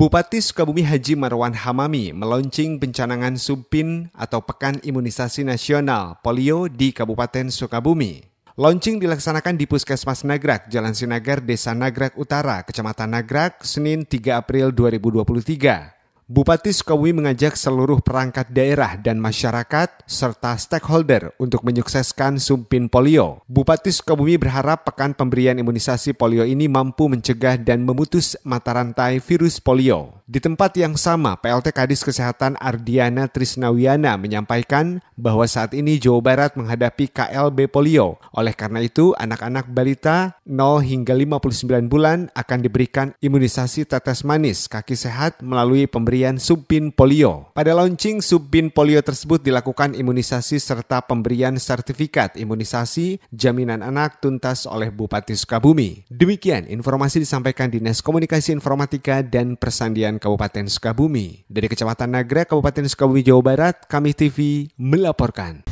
Bupati Sukabumi Haji Marwan Hamami meluncing pencanangan Subpin atau Pekan Imunisasi Nasional Polio di Kabupaten Sukabumi. Launching dilaksanakan di Puskesmas Nagrak, Jalan Sinagar, Desa Nagrak Utara, Kecamatan Nagrak, Senin 3 April 2023. Bupati Sukabumi mengajak seluruh perangkat daerah dan masyarakat serta stakeholder untuk menyukseskan Sumpin Polio. Bupati Sukabumi berharap pekan pemberian imunisasi polio ini mampu mencegah dan memutus mata rantai virus polio. Di tempat yang sama, PLT Kadis Kesehatan Ardiana Trisnawiana menyampaikan bahwa saat ini Jawa Barat menghadapi KLB polio. Oleh karena itu, anak-anak balita 0 hingga 59 bulan akan diberikan imunisasi tetes manis kaki sehat melalui pemberian subbin polio. Pada launching subbin polio tersebut dilakukan imunisasi serta pemberian sertifikat imunisasi jaminan anak tuntas oleh Bupati Sukabumi. Demikian informasi disampaikan Dinas Komunikasi Informatika dan Persandian Kabupaten Sukabumi. Dari Kecamatan Nagrek Kabupaten Sukabumi, Jawa Barat, kami TV melaporkan.